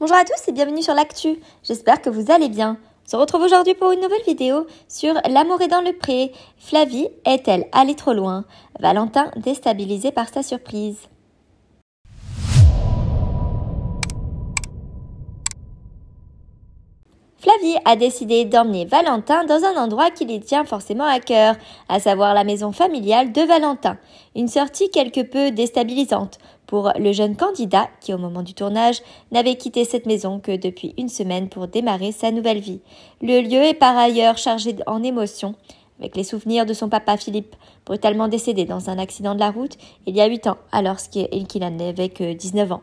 Bonjour à tous et bienvenue sur l'actu. J'espère que vous allez bien. On se retrouve aujourd'hui pour une nouvelle vidéo sur l'amour est dans le pré. Flavie est-elle allée trop loin Valentin déstabilisé par sa surprise. Flavie a décidé d'emmener Valentin dans un endroit qui lui tient forcément à cœur, à savoir la maison familiale de Valentin. Une sortie quelque peu déstabilisante pour le jeune candidat qui, au moment du tournage, n'avait quitté cette maison que depuis une semaine pour démarrer sa nouvelle vie. Le lieu est par ailleurs chargé en émotions avec les souvenirs de son papa Philippe, brutalement décédé dans un accident de la route il y a 8 ans, alors qu'il n'avait que 19 ans.